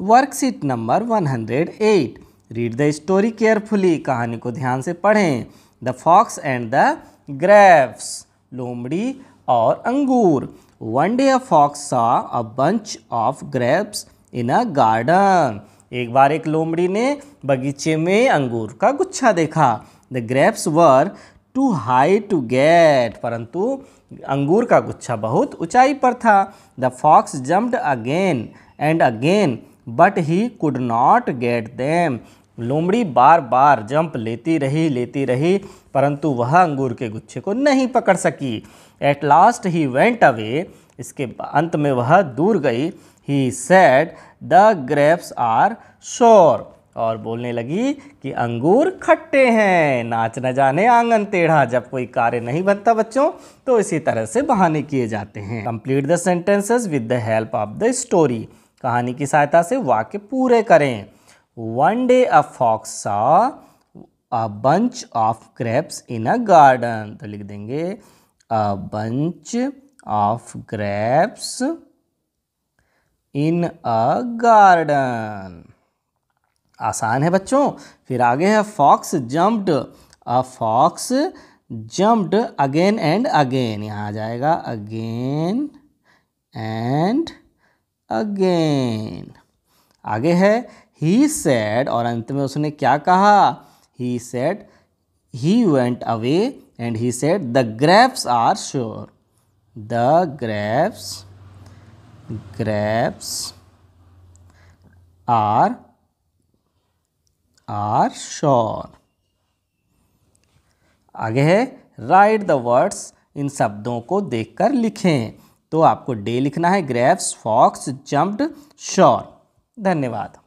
worksheet number 108 read the story carefully कहानी को ध्यान से पढ़ें the fox and the grapes लोमड़ी और अंगूर one day a fox saw a bunch of grapes in a garden एक बार एक लोमड़ी ने बगीचे में अंगूर का गुच्छा देखा the grapes were too high to get परंतु अंगूर का गुच्छा बहुत ऊंचाई पर था the fox jumped again and again but he could not get them लोमड़ी बार बार जंप लेती रही लेती रही परंतु वह अंगूर के गुच्छे को नहीं पकड़ सकी at last he went away इसके अंत में वह दूर गई he said the grapes are sour और बोलने लगी कि अंगूर खट्टे हैं नाच न जाने आंगन टेढ़ा जब कोई कार्य नहीं बनता बच्चों तो इसी तरह से बहाने किए जाते हैं complete the sentences with the help of the story कहानी की सहायता से वाक्य पूरे करें one day a fox saw a bunch of grapes in a garden तो लिख देंगे a bunch of grapes in a garden आसान है बच्चों फिर आगे है fox jumped a fox jumped again and again यहाँ आ जाएगा अगेन एंड अगेन आगे है ही सेड और अंत में उसने क्या कहा he said he went away and he said the grapes are sour the grapes grapes are are sour आगे है राइट द वर्ड्स इन शब्दों को देखकर लिखें तो आपको डे लिखना है ग्रेव्स फॉक्स जम्प्ड शॉर धन्यवाद